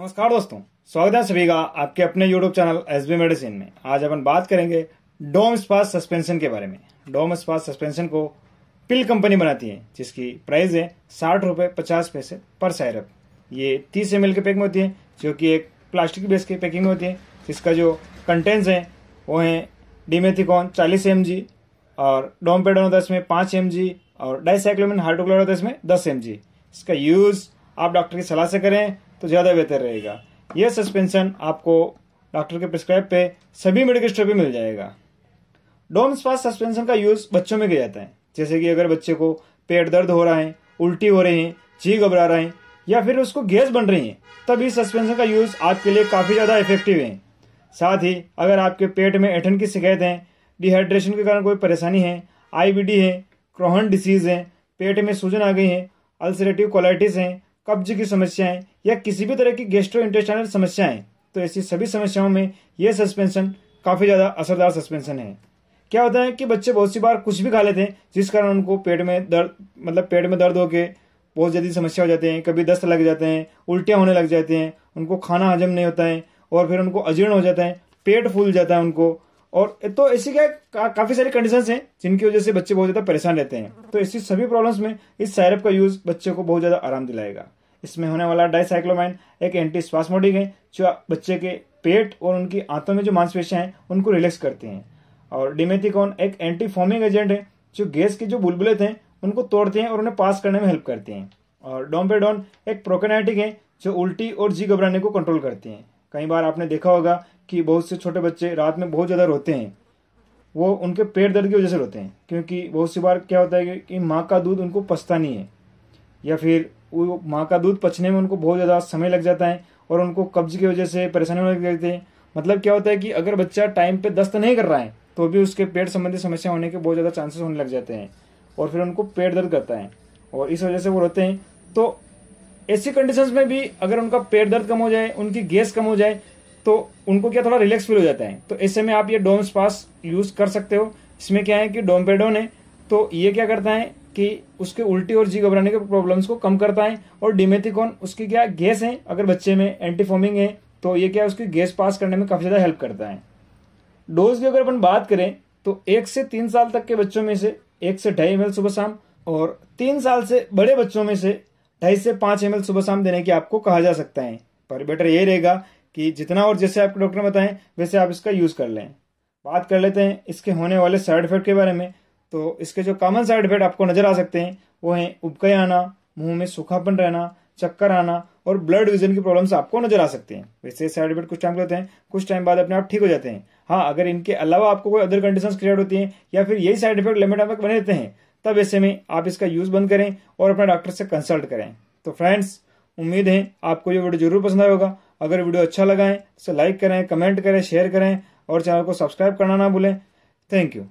नमस्कार दोस्तों स्वागत है सभी का आपके अपने YouTube channel S B medicine में आज अपन बात करेंगे डोम स्पास सस्पेंशन के बारे में डोम स्पास सस्पेंशन को पिल कंपनी बनाती है जिसकी प्राइस है साठ रुपए पचास पैसे पर सायरप ये तीस एम के पैक में होती है जो कि एक प्लास्टिक बेस की पैकिंग में होती है जिसका जो कंटेंट्स है वो है डीमेथिकॉन चालीस एम और डोम दस में पाँच एम और डाइसाइक्लोमिन हार्टोक्लोरो दस में दस एम इसका यूज़ आप डॉक्टर की सलाह से करें तो ज़्यादा बेहतर रहेगा यह सस्पेंशन आपको डॉक्टर के प्रिस्क्राइब पे सभी मेडिकल स्टोर पे मिल जाएगा डोम्स फास्ट सस्पेंशन का यूज़ बच्चों में किया जाता है जैसे कि अगर बच्चे को पेट दर्द हो रहा है उल्टी हो रही है जी घबरा रहे हैं या फिर उसको गैस बन रही है तब इस सस्पेंशन का यूज़ आपके लिए काफ़ी ज़्यादा इफेक्टिव है साथ ही अगर आपके पेट में एठन की शिकायत है डिहाइड्रेशन के कारण कोई परेशानी है आईबीडी है क्रोहन डिसीज़ है पेट में सूजन आ गई है अल्सरेटिव क्वालिटीज है कब्ज की समस्याएं या किसी भी तरह की गेस्ट्रो इंटेस्टाइनल समस्याएं तो ऐसी सभी समस्याओं में यह सस्पेंशन काफ़ी ज़्यादा असरदार सस्पेंशन है क्या होता है कि बच्चे बहुत सी बार कुछ भी खा लेते हैं जिस कारण उनको पेट में दर्द मतलब पेट में दर्द होकर बहुत जल्दी समस्या हो जाते हैं कभी दस्त लग जाते हैं उल्टियाँ होने लग जाते हैं उनको खाना हजम नहीं होता है और फिर उनको अजीर्ण हो जाता है पेट फूल जाता है उनको और तो ऐसी क्या का, काफ़ी सारी कंडीशन हैं जिनकी वजह से बच्चे बहुत ज़्यादा परेशान रहते हैं तो ऐसी सभी प्रॉब्लम्स में इस सैरप का यूज़ बच्चे को बहुत ज़्यादा आराम दिलाएगा इसमें होने वाला डाइसाइक्लोमाइन एक एंटी स्वास्मोडिक है जो बच्चे के पेट और उनकी आंतों में जो मांसपेशियां हैं उनको रिलैक्स करते हैं और डिमेथिकॉन एक एंटी फॉर्मिंग एजेंट है जो गैस की जो बुलबुले थे उनको तोड़ते हैं और उन्हें पास करने में हेल्प करते हैं और डोम्पेडोन एक प्रोकेनाइटिक है जो उल्टी और जी घबराने को कंट्रोल करते हैं कई बार आपने देखा होगा कि बहुत से छोटे बच्चे रात में बहुत ज़्यादा रोते हैं वो उनके पेट दर्द की वजह से रोते हैं क्योंकि बहुत सी बार क्या होता है कि माँ का दूध उनको पछता नहीं है या फिर वो माँ का दूध पचने में उनको बहुत ज़्यादा समय लग जाता है और उनको कब्ज की वजह से परेशानी होने लग जाती है मतलब क्या होता है कि अगर बच्चा टाइम पे दस्त नहीं कर रहा है तो भी उसके पेट संबंधी समस्या होने के बहुत ज़्यादा चांसेस होने लग जाते हैं और फिर उनको पेट दर्द करता है और इस वजह से वो रोते हैं तो ऐसी कंडीशंस में भी अगर उनका पेट दर्द कम हो जाए उनकी गैस कम हो जाए तो उनको क्या थोड़ा रिलैक्स फील हो जाता है तो ऐसे में आप ये डोम्स पास यूज कर सकते हो इसमें क्या है कि डोम्पेडोन है तो ये क्या करता है कि उसके उल्टी और जी घबराने के प्रॉब्लम्स को कम करता है और डिमेथिकॉन उसकी क्या गैस है अगर बच्चे में एंटीफॉर्मिंग है तो ये क्या उसकी गैस पास करने में काफ़ी ज़्यादा हेल्प करता है डोज की अगर अपन बात करें तो एक से तीन साल तक के बच्चों में से एक से ढाई एम सुबह शाम और तीन साल से बड़े बच्चों में से ढाई से पाँच एम सुबह शाम देने की आपको कहा जा सकता है पर बेटर ये रहेगा कि जितना और जैसे आपके डॉक्टर बताएं वैसे आप इसका यूज़ कर लें बात कर लेते हैं इसके होने वाले साइड इफेक्ट के बारे में तो इसके जो कॉमन साइड इफेक्ट आपको नजर आ सकते हैं वो है उबकाई आना मुंह में सूखापन रहना चक्कर आना और ब्लड विजन की प्रॉब्लम्स आपको नजर आ सकते हैं वैसे साइड इफेक्ट कुछ टाइम के होते हैं कुछ टाइम बाद अपने आप ठीक हो जाते हैं हाँ अगर इनके अलावा आपको कोई अदर कंडीशन क्रिएट होती हैं या फिर यही साइड इफेक्ट लिमिट तक बने रहते हैं तब ऐसे में आप इसका यूज बंद करें और अपने डॉक्टर से कंसल्ट करें तो फ्रेंड्स उम्मीद है आपको ये वीडियो जरूर पसंद आया होगा अगर वीडियो अच्छा लगा है तो लाइक करें कमेंट करें शेयर करें और चैनल को सब्सक्राइब करना ना भूलें थैंक यू